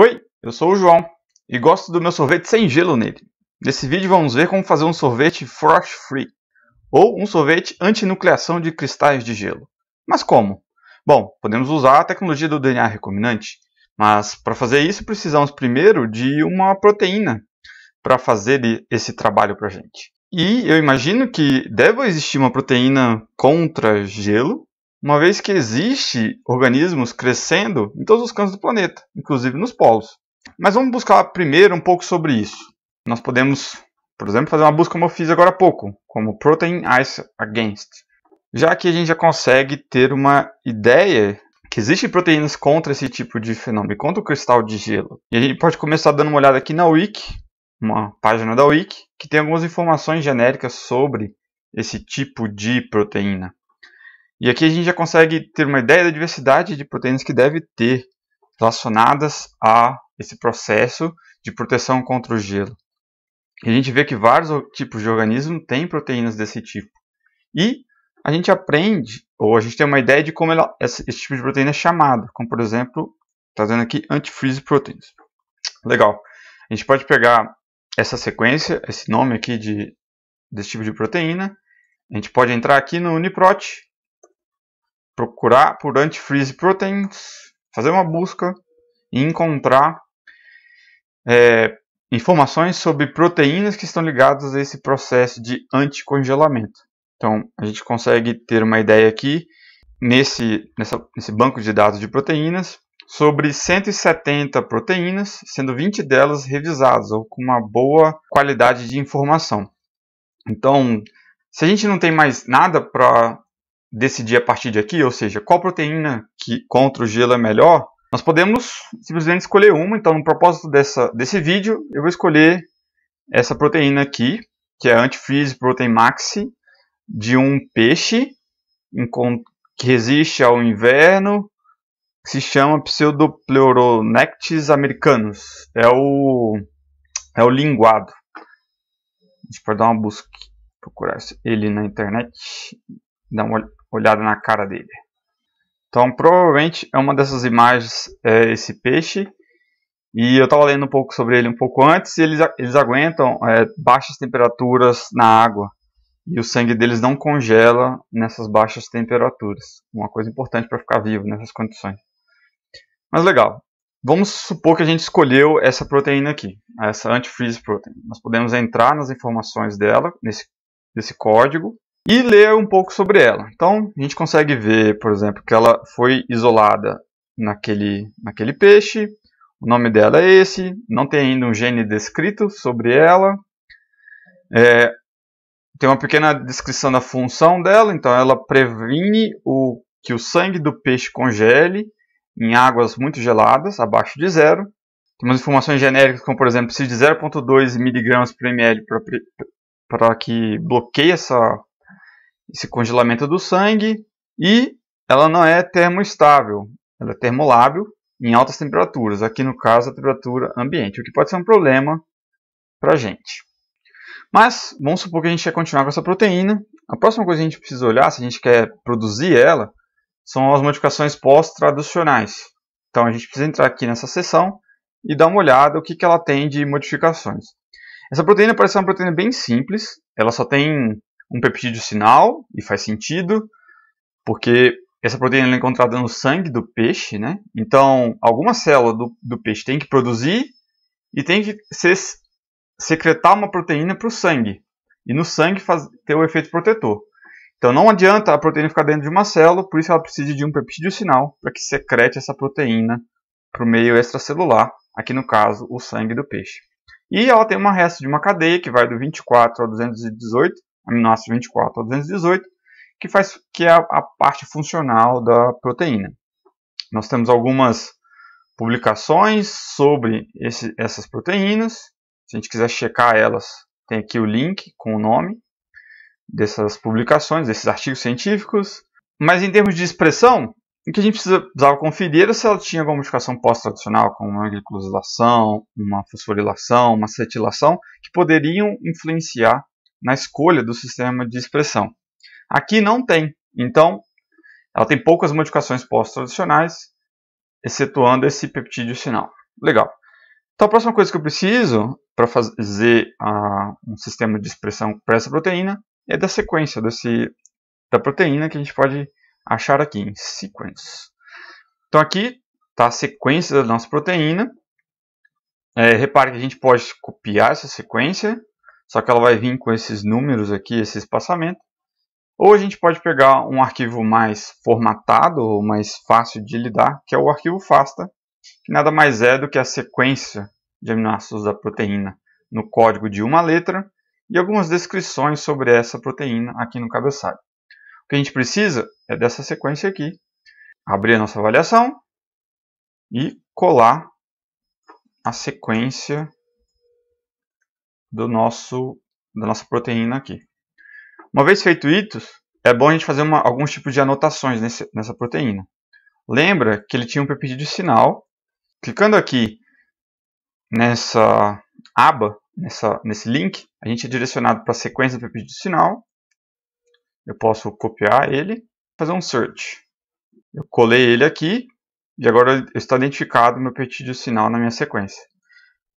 Oi, eu sou o João e gosto do meu sorvete sem gelo nele. Nesse vídeo vamos ver como fazer um sorvete frost free, ou um sorvete antinucleação de cristais de gelo. Mas como? Bom, podemos usar a tecnologia do DNA recombinante, mas para fazer isso precisamos primeiro de uma proteína para fazer esse trabalho para a gente. E eu imagino que deve existir uma proteína contra gelo, uma vez que existe organismos crescendo em todos os cantos do planeta, inclusive nos polos. Mas vamos buscar primeiro um pouco sobre isso. Nós podemos, por exemplo, fazer uma busca como eu fiz agora há pouco, como Protein Ice Against. Já que a gente já consegue ter uma ideia que existem proteínas contra esse tipo de fenômeno, contra o cristal de gelo. E a gente pode começar dando uma olhada aqui na Wiki, uma página da Wiki, que tem algumas informações genéricas sobre esse tipo de proteína. E aqui a gente já consegue ter uma ideia da diversidade de proteínas que deve ter relacionadas a esse processo de proteção contra o gelo. E a gente vê que vários tipos de organismo têm proteínas desse tipo. E a gente aprende, ou a gente tem uma ideia de como ela, esse, tipo de proteína é chamada, como por exemplo, está dizendo aqui antifreeze proteins. Legal. A gente pode pegar essa sequência, esse nome aqui de, desse tipo de proteína, a gente pode entrar aqui no Uniprot procurar por antifreeze proteins, fazer uma busca e encontrar é, informações sobre proteínas que estão ligadas a esse processo de anticongelamento. Então, a gente consegue ter uma ideia aqui nesse, nessa, nesse banco de dados de proteínas sobre 170 proteínas, sendo 20 delas revisadas ou com uma boa qualidade de informação. Então, se a gente não tem mais nada para decidir a partir de aqui, ou seja, qual proteína que contra o gelo é melhor, nós podemos simplesmente escolher uma. Então, no propósito dessa, desse vídeo, eu vou escolher essa proteína aqui, que é a Antifreeze Protein Maxi, de um peixe que resiste ao inverno, que se chama Pseudopleuronectes americanus. É o, é o linguado. A gente pode dar uma busca, procurar ele na internet, dar uma olhada olhada na cara dele. Então, provavelmente é uma dessas imagens é esse peixe. E eu estava lendo um pouco sobre ele um pouco antes. E eles, eles aguentam é, baixas temperaturas na água. E o sangue deles não congela nessas baixas temperaturas. Uma coisa importante para ficar vivo nessas condições. Mas legal. Vamos supor que a gente escolheu essa proteína aqui, essa antifreeze protein. Nós podemos entrar nas informações dela, nesse, nesse código, e ler um pouco sobre ela. Então, a gente consegue ver, por exemplo, que ela foi isolada naquele, naquele peixe, o nome dela é esse, não tem ainda um gene descrito sobre ela. É, tem uma pequena descrição da função dela, então ela previne o, que o sangue do peixe congele em águas muito geladas, abaixo de zero. Temos informações genéricas, como por exemplo, se de 0,2 mg por ml para que bloqueie essa esse congelamento do sangue e ela não é termoestável, ela é termolábil em altas temperaturas, aqui no caso a temperatura ambiente, o que pode ser um problema para a gente. Mas vamos supor que a gente quer continuar com essa proteína. A próxima coisa que a gente precisa olhar, se a gente quer produzir ela, são as modificações pós-traducionais. Então a gente precisa entrar aqui nessa seção e dar uma olhada o que, que ela tem de modificações. Essa proteína parece uma proteína bem simples, ela só tem um peptídeo sinal, e faz sentido, porque essa proteína é encontrada no sangue do peixe, né? Então, alguma célula do, do peixe tem que produzir e tem que ser, secretar uma proteína para o sangue. E no sangue faz, ter o efeito protetor. Então, não adianta a proteína ficar dentro de uma célula, por isso ela precisa de um peptídeo sinal para que secrete essa proteína para o meio extracelular, aqui no caso, o sangue do peixe. E ela tem uma resta de uma cadeia que vai do 24 ao 218, aminoácido 24 a 218, que, faz, que é a, a parte funcional da proteína. Nós temos algumas publicações sobre esse, essas proteínas. Se a gente quiser checar elas, tem aqui o link com o nome dessas publicações, desses artigos científicos. Mas em termos de expressão, o que a gente precisava conferir era se ela tinha alguma modificação pós-tradicional, como uma glicosilação, uma fosforilação, uma acetilação, que poderiam influenciar na escolha do sistema de expressão. Aqui não tem, então ela tem poucas modificações pós-tradicionais, excetuando esse peptídeo sinal. Legal. Então a próxima coisa que eu preciso para fazer uh, um sistema de expressão para essa proteína é da sequência desse, da proteína que a gente pode achar aqui em sequence. Então aqui está a sequência da nossa proteína. É, repare que a gente pode copiar essa sequência só que ela vai vir com esses números aqui, esse espaçamento. Ou a gente pode pegar um arquivo mais formatado, ou mais fácil de lidar, que é o arquivo FASTA, que nada mais é do que a sequência de aminoácidos da proteína no código de uma letra e algumas descrições sobre essa proteína aqui no cabeçalho. O que a gente precisa é dessa sequência aqui. Abrir a nossa avaliação e colar a sequência do nosso, da nossa proteína aqui. Uma vez feito isso, é bom a gente fazer alguns tipos de anotações nesse, nessa proteína. Lembra que ele tinha um peptídeo sinal. Clicando aqui nessa aba, nessa, nesse link, a gente é direcionado para a sequência do peptídeo sinal. Eu posso copiar ele, fazer um search. Eu colei ele aqui e agora está identificado o meu peptídeo sinal na minha sequência.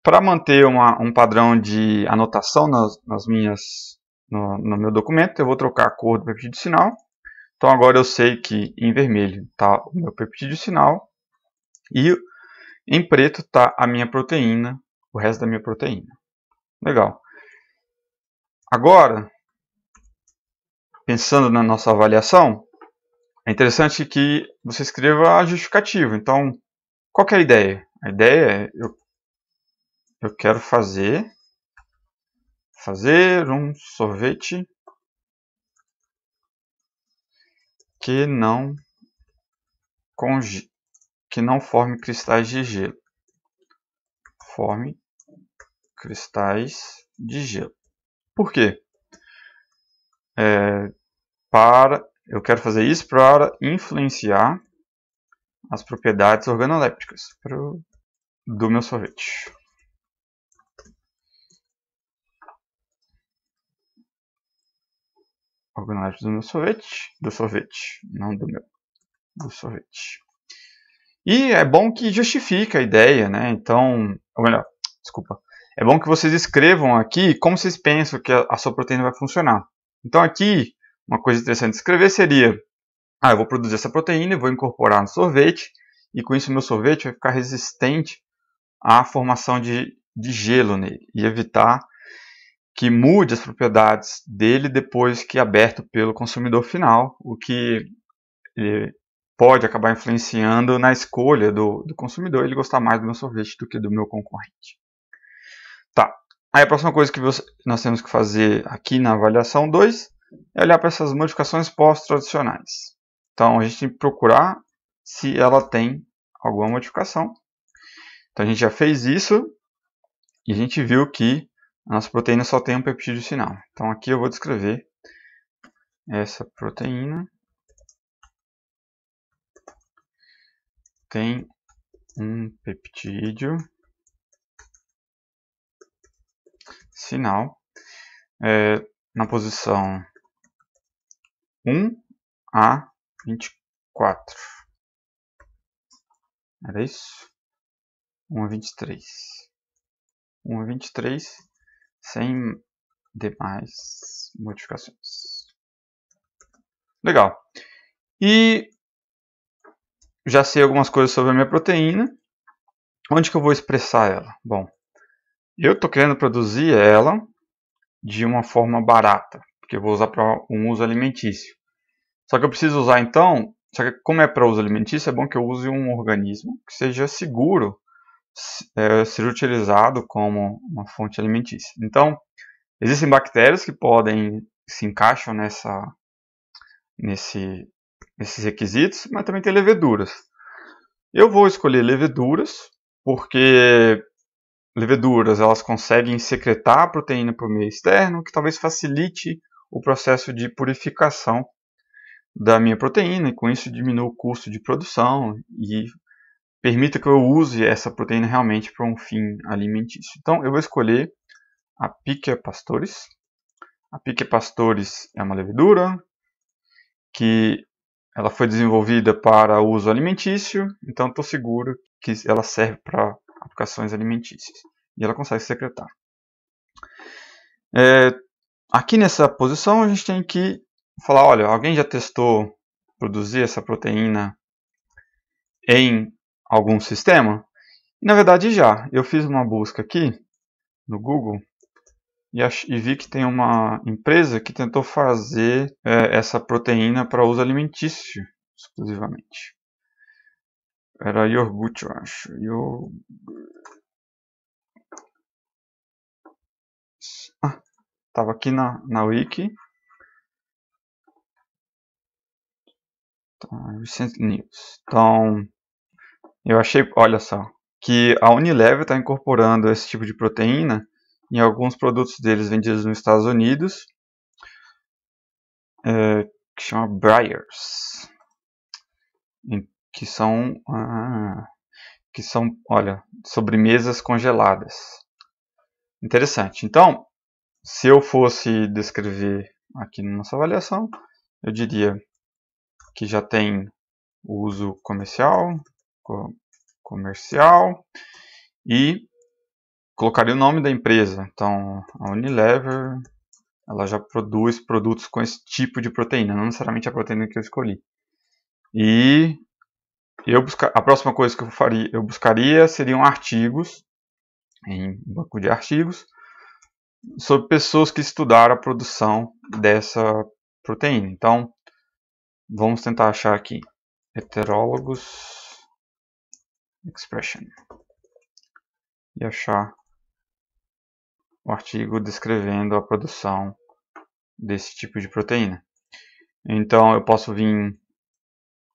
Para manter uma, um padrão de anotação nas, nas minhas, no, no, meu documento, eu vou trocar a cor do peptídeo sinal. Então agora eu sei que em vermelho está o meu peptídeo sinal e em preto está a minha proteína, o resto da minha proteína. Legal. Agora, pensando na nossa avaliação, é interessante que você escreva a justificativa. Então, qual é a ideia? A ideia é eu eu quero fazer fazer um sorvete que não conge que não forme cristais de gelo. Forme cristais de gelo. Por quê? É, para eu quero fazer isso para influenciar as propriedades organolépticas pro, do meu sorvete. organolépticos do meu sorvete, do sorvete, não do meu, do sorvete. E é bom que justifica a ideia, né? Então, ou melhor, desculpa. É bom que vocês escrevam aqui como vocês pensam que a, a sua proteína vai funcionar. Então aqui, uma coisa interessante de escrever seria: ah, eu vou produzir essa proteína e vou incorporar no sorvete, e com isso meu sorvete vai ficar resistente à formação de, de gelo nele e evitar que mude as propriedades dele depois que é aberto pelo consumidor final, o que eh, pode acabar influenciando na escolha do, do consumidor ele gostar mais do meu sorvete do que do meu concorrente. Tá. Aí a próxima coisa que você, nós temos que fazer aqui na avaliação 2 é olhar para essas modificações pós-tradicionais. Então a gente tem que procurar se ela tem alguma modificação. Então a gente já fez isso e a gente viu que a nossa proteína só tem um peptídeo sinal. Então aqui eu vou descrever essa proteína. Tem um peptídeo sinal é, na posição 1A24. Era isso? 1 a 23. 1 a 23 sem demais modificações. Legal. E já sei algumas coisas sobre a minha proteína. Onde que eu vou expressar ela? Bom, eu estou querendo produzir ela de uma forma barata, porque eu vou usar para um uso alimentício. Só que eu preciso usar então, só que como é para uso alimentício, é bom que eu use um organismo que seja seguro é, ser utilizado como uma fonte alimentícia. Então, existem bactérias que podem se encaixam nessa, nesse, nesses requisitos, mas também tem leveduras. Eu vou escolher leveduras porque leveduras elas conseguem secretar a proteína para o meio externo, que talvez facilite o processo de purificação da minha proteína e com isso diminua o custo de produção e permita que eu use essa proteína realmente para um fim alimentício. Então eu vou escolher a Pica pastores. A Pica pastores é uma levedura que ela foi desenvolvida para uso alimentício, então estou seguro que ela serve para aplicações alimentícias e ela consegue secretar. É, aqui nessa posição a gente tem que falar, olha, alguém já testou produzir essa proteína em algum sistema? Na verdade, já. Eu fiz uma busca aqui no Google e, e vi que tem uma empresa que tentou fazer é, essa proteína para uso alimentício, exclusivamente. Era iogurte, eu acho. Iog... Ah, estava aqui na, na wiki. recent tá, News. Então, eu achei, olha só, que a Unilever está incorporando esse tipo de proteína em alguns produtos deles vendidos nos Estados Unidos, é, que chama Briars, que são, ah, que são, olha, sobremesas congeladas. Interessante. Então, se eu fosse descrever aqui na nossa avaliação, eu diria que já tem uso comercial, comercial e colocaria o nome da empresa. Então, a Unilever, ela já produz produtos com esse tipo de proteína, não necessariamente a proteína que eu escolhi. E eu busca... a próxima coisa que eu faria, eu buscaria seriam artigos em um banco de artigos sobre pessoas que estudaram a produção dessa proteína. Então, vamos tentar achar aqui heterólogos expression e achar o artigo descrevendo a produção desse tipo de proteína. Então eu posso vir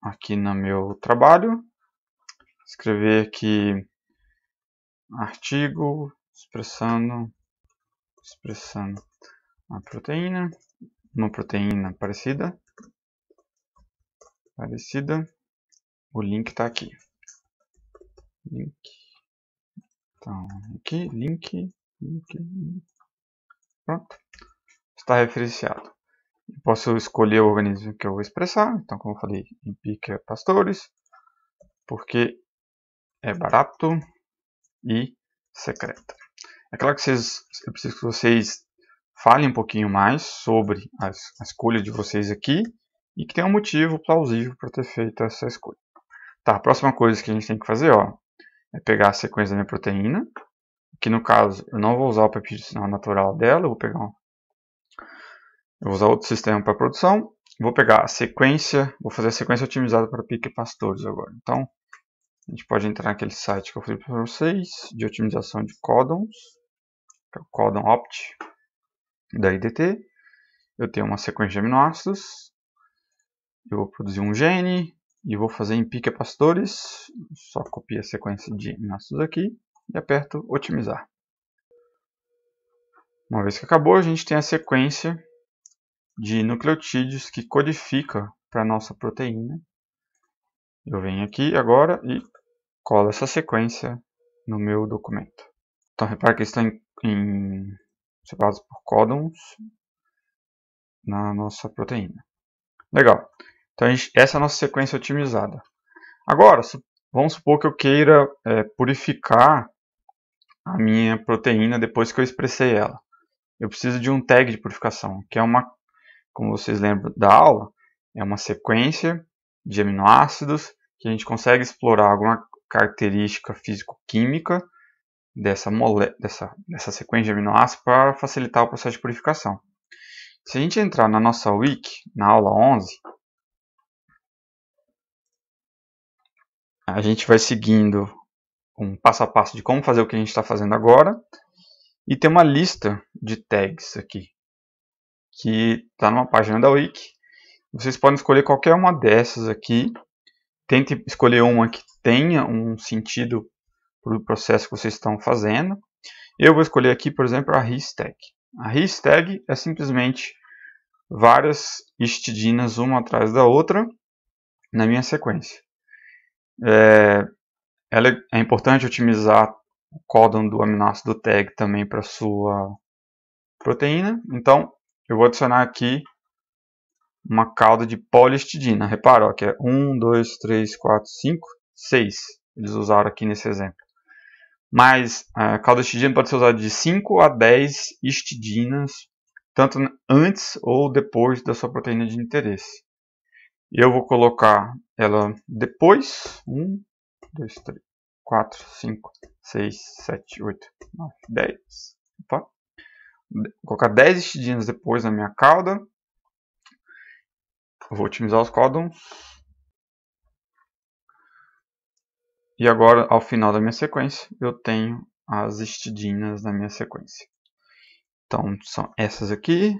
aqui no meu trabalho, escrever que artigo expressando expressando a proteína, uma proteína parecida, parecida. O link está aqui link. Então, aqui, link, link, link. Pronto. Está referenciado. posso escolher o organismo que eu vou expressar. Então, como eu falei, em pique pastores, porque é barato e secreta. É claro que vocês, eu preciso que vocês falem um pouquinho mais sobre a, a escolha de vocês aqui e que tem um motivo plausível para ter feito essa escolha. Tá, a próxima coisa que a gente tem que fazer, ó, é pegar a sequência da minha proteína, que no caso eu não vou usar o peptídeo sinal natural dela, eu vou pegar eu vou usar outro sistema para produção, vou pegar a sequência, vou fazer a sequência otimizada para pique pastores agora. Então, a gente pode entrar naquele site que eu falei para vocês, de otimização de códons, que é o códon opt da IDT. Eu tenho uma sequência de aminoácidos, eu vou produzir um gene, e vou fazer em pique a pastores. Só copio a sequência de maços aqui e aperto otimizar. Uma vez que acabou, a gente tem a sequência de nucleotídeos que codifica para a nossa proteína. Eu venho aqui agora e colo essa sequência no meu documento. Então, repare que eles estão em, em, separados por códons na nossa proteína. Legal. Então, gente, essa é a nossa sequência otimizada. Agora, vamos supor que eu queira é, purificar a minha proteína depois que eu expressei ela. Eu preciso de um tag de purificação, que é uma, como vocês lembram da aula, é uma sequência de aminoácidos que a gente consegue explorar alguma característica físico-química dessa, dessa, dessa sequência de aminoácidos para facilitar o processo de purificação. Se a gente entrar na nossa wiki, na aula 11, a gente vai seguindo um passo a passo de como fazer o que a gente está fazendo agora. E tem uma lista de tags aqui, que está numa página da Wiki. Vocês podem escolher qualquer uma dessas aqui. Tente escolher uma que tenha um sentido para o processo que vocês estão fazendo. Eu vou escolher aqui, por exemplo, a RIS tag. A RIS tag é simplesmente várias histidinas uma atrás da outra na minha sequência. É, ela, é, é importante otimizar o códon do aminoácido tag também para sua proteína. Então, eu vou adicionar aqui uma cauda de polistidina. Repara ó, que é 1, 2, 3, 4, 5, 6. Eles usaram aqui nesse exemplo. Mas a é, cauda de histidina pode ser usada de 5 a 10 estidinas, tanto antes ou depois da sua proteína de interesse. Eu vou colocar ela depois. 1, 2, 3, 4, 5, 6, 7, 8, 9, 10. Opa. Vou colocar 10 estidinhas depois na minha cauda. vou otimizar os códons. E agora, ao final da minha sequência, eu tenho as estidinhas na minha sequência. Então, são essas aqui,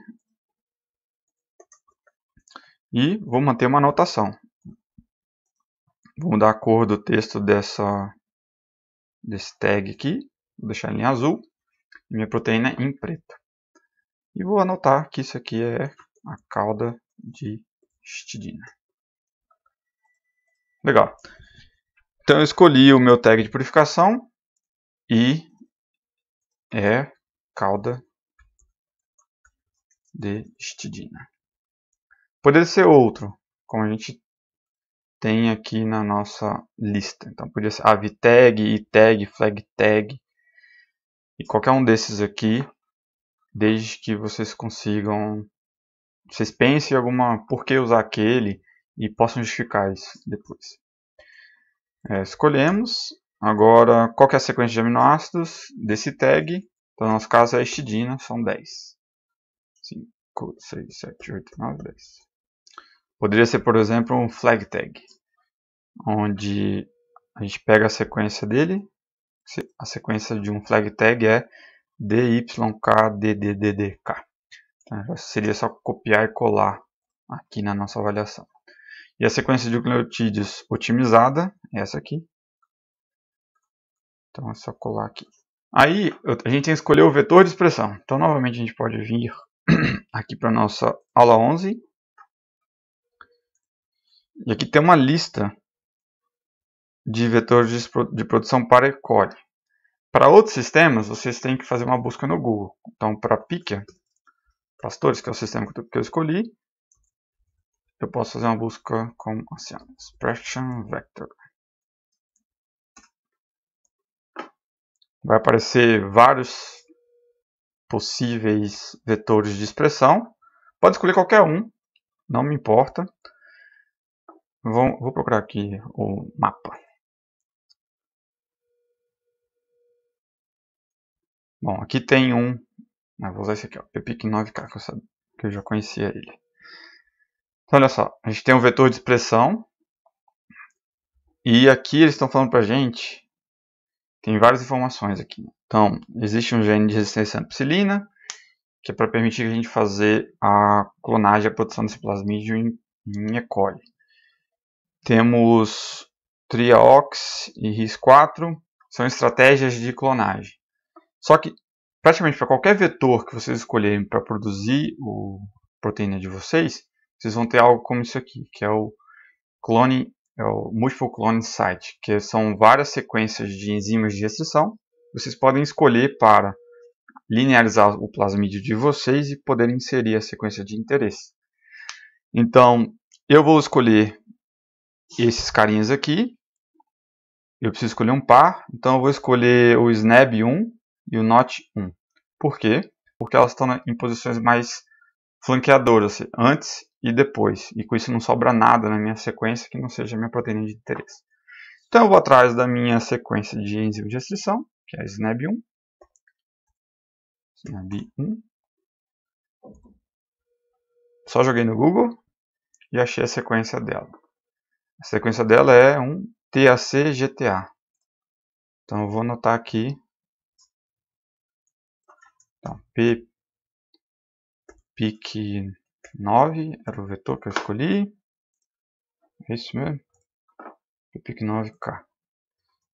e vou manter uma anotação. Vou mudar a cor do texto dessa, desse tag aqui. Vou deixar ele em azul. E minha proteína em preto. E vou anotar que isso aqui é a cauda de histidina. Legal. Então eu escolhi o meu tag de purificação e é cauda de histidina. Poderia ser outro, como a gente tem aqui na nossa lista. Então podia ser tag, flag tag, e qualquer um desses aqui, desde que vocês consigam, vocês pensem em alguma por que usar aquele e possam justificar isso depois. É, escolhemos. Agora, qual é a sequência de aminoácidos desse tag? Então, no nosso caso, é a histidina, são 10. 5, 6, 7, 8, 9, 10. Poderia ser, por exemplo, um flag tag, onde a gente pega a sequência dele, a sequência de um flag tag é dykkdddk. Então, seria só copiar e colar aqui na nossa avaliação. E a sequência de nucleotídeos otimizada é essa aqui. Então é só colar aqui. Aí a gente tem que escolher o vetor de expressão. Então novamente a gente pode vir aqui para a nossa aula 11 e aqui tem uma lista de vetores de produção para E-Core. Para outros sistemas, vocês têm que fazer uma busca no Google. Então, para Piquia, pastores, que é o sistema que eu escolhi, eu posso fazer uma busca com assim, expression vector. Vai aparecer vários possíveis vetores de expressão. Pode escolher qualquer um, não me importa. Vou, vou procurar aqui o mapa. Bom, aqui tem um. Ah, vou usar esse aqui, ó. Epic 9K, que eu, que eu já conhecia ele. Então, olha só. A gente tem um vetor de expressão. E aqui eles estão falando pra gente. Tem várias informações aqui. Então, existe um gene de resistência à ampicilina, que é para permitir a gente fazer a clonagem e a produção desse plasmídio em, em E. coli. Temos Triox e RIS4, são estratégias de clonagem. Só que praticamente para qualquer vetor que vocês escolherem para produzir o proteína de vocês, vocês vão ter algo como isso aqui, que é o clone, é o multiple clone site, que são várias sequências de enzimas de restrição. Vocês podem escolher para linearizar o plasmídio de vocês e poderem inserir a sequência de interesse. Então, eu vou escolher esses carinhas aqui. Eu preciso escolher um par, então eu vou escolher o Snap 1 e o Not 1. Por quê? Porque elas estão em posições mais flanqueadoras, antes e depois. E com isso não sobra nada na minha sequência que não seja minha proteína de interesse. Então eu vou atrás da minha sequência de enzima de restrição, que é a SNAB1. SNAB1. Só joguei no Google e achei a sequência dela. A sequência dela é um TAC-GTA. Então eu vou anotar aqui. Então, P, PIC 9 era o vetor que eu escolhi. É isso mesmo? PIC 9K.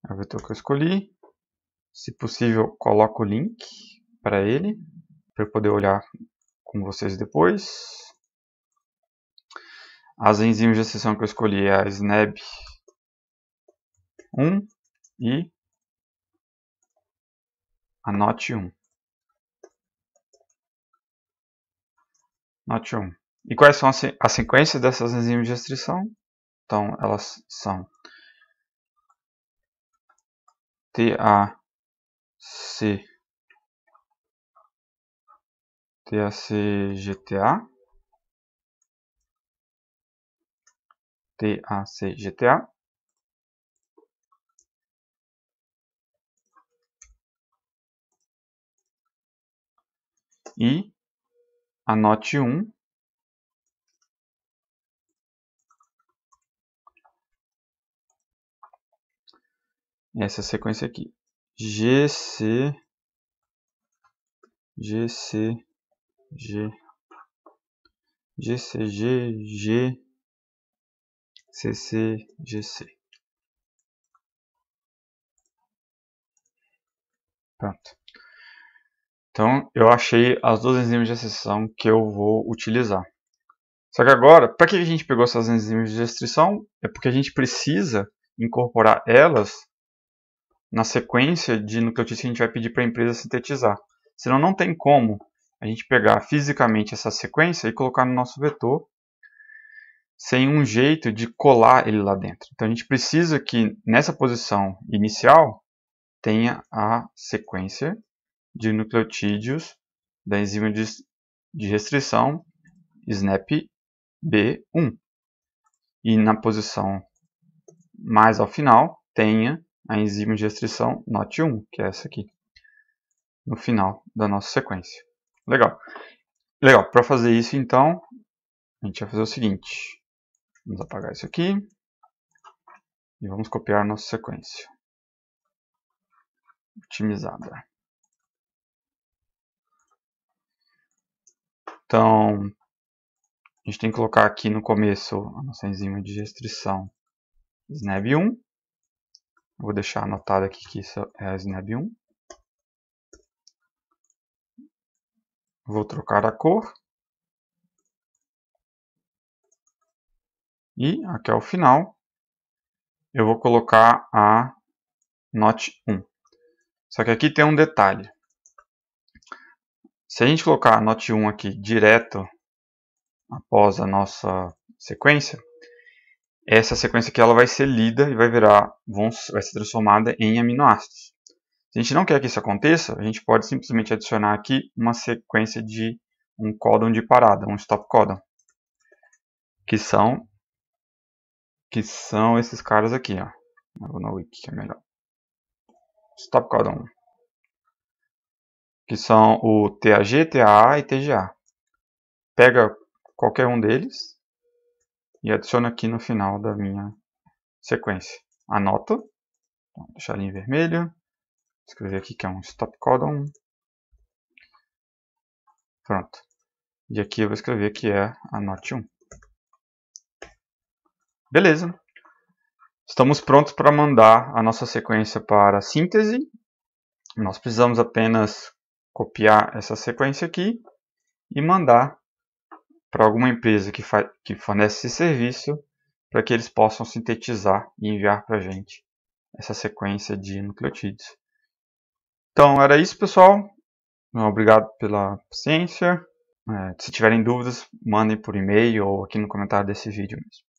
É o vetor que eu escolhi. Se possível, coloco o link para ele, para eu poder olhar com vocês depois as enzimas de exceção que eu escolhi é a SNAB1 e a NOT1. NOT1. E quais são as sequências dessas enzimas de restrição? Então, elas são TAC, TACGTA, TACGTA. E anote um essa sequência aqui. GC GC G GCG G ccgc. Pronto. Então, eu achei as duas enzimas de restrição que eu vou utilizar. Só que agora, para que a gente pegou essas enzimas de restrição? É porque a gente precisa incorporar elas na sequência de nucleotídeos que a gente vai pedir para a empresa sintetizar. Senão não tem como a gente pegar fisicamente essa sequência e colocar no nosso vetor sem um jeito de colar ele lá dentro. Então a gente precisa que nessa posição inicial tenha a sequência de nucleotídeos da enzima de, de restrição SNAP-B1. E na posição mais ao final tenha a enzima de restrição NOT1, que é essa aqui, no final da nossa sequência. Legal. Legal, para fazer isso então, a gente vai fazer o seguinte. Vamos apagar isso aqui. E vamos copiar nossa sequência. Otimizada. Então, a gente tem que colocar aqui no começo a nossa enzima de restrição SNAB1. Vou deixar anotado aqui que isso é SNAB1. Vou trocar a cor. E aqui ao final, eu vou colocar a NOT 1. Só que aqui tem um detalhe. Se a gente colocar a NOT 1 aqui direto após a nossa sequência, essa sequência aqui ela vai ser lida e vai virar, vão, vai ser transformada em aminoácidos. Se a gente não quer que isso aconteça, a gente pode simplesmente adicionar aqui uma sequência de um códon de parada, um stop códon, que são que são esses caras aqui, ó. Eu vou na wiki que é melhor. Stop cada um. Que são o TAG, TAA e TGA. Pega qualquer um deles e adiciona aqui no final da minha sequência. Anoto. Então, vou deixar ali em vermelho. Vou escrever aqui que é um stop codon. Pronto. E aqui eu vou escrever que é a note 1. Beleza. Estamos prontos para mandar a nossa sequência para a síntese. Nós precisamos apenas copiar essa sequência aqui e mandar para alguma empresa que, que fornece esse serviço para que eles possam sintetizar e enviar para a gente essa sequência de nucleotídeos. Então, era isso, pessoal. Então, obrigado pela paciência. É, se tiverem dúvidas, mandem por e-mail ou aqui no comentário desse vídeo mesmo.